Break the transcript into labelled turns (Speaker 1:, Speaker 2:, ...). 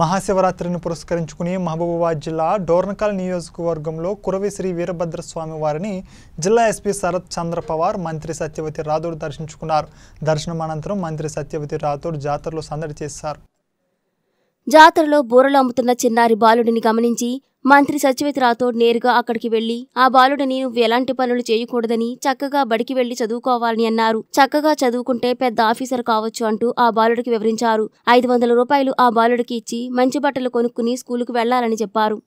Speaker 1: మహాశివరాత్రిని పురస్కరించుకుని మహబూబాబాద్ జిల్లా డోర్నకల్ నియోజకవర్గంలో కురవి శ్రీ వీరభద్రస్వామి వారిని జిల్లా ఎస్పీ శరత్ చంద్ర పవార్ మంత్రి సత్యవతి రాథోడ్ దర్శించుకున్నారు దర్శనం అనంతరం మంత్రి సత్యవతి రాథోడ్ జాతరలో సందడి చేశారు
Speaker 2: జాతరలో బూరలు అమ్ముతున్న చిన్నారి బాలుడిని గమనించి మంత్రి సచివేత్ రాథోడ్ నేరుగా అక్కడికి వెళ్లి ఆ బాలుడిని నువ్వు ఎలాంటి పనులు చేయకూడదని చక్కగా బడికి వెళ్లి చదువుకోవాలని అన్నారు చక్కగా చదువుకుంటే పెద్ద ఆఫీసర్ కావచ్చు అంటూ ఆ బాలుడికి వివరించారు ఐదు వందల రూపాయలు ఆ బాలుడికి ఇచ్చి మంచి బట్టలు కొనుక్కుని స్కూలుకు వెళ్లాలని చెప్పారు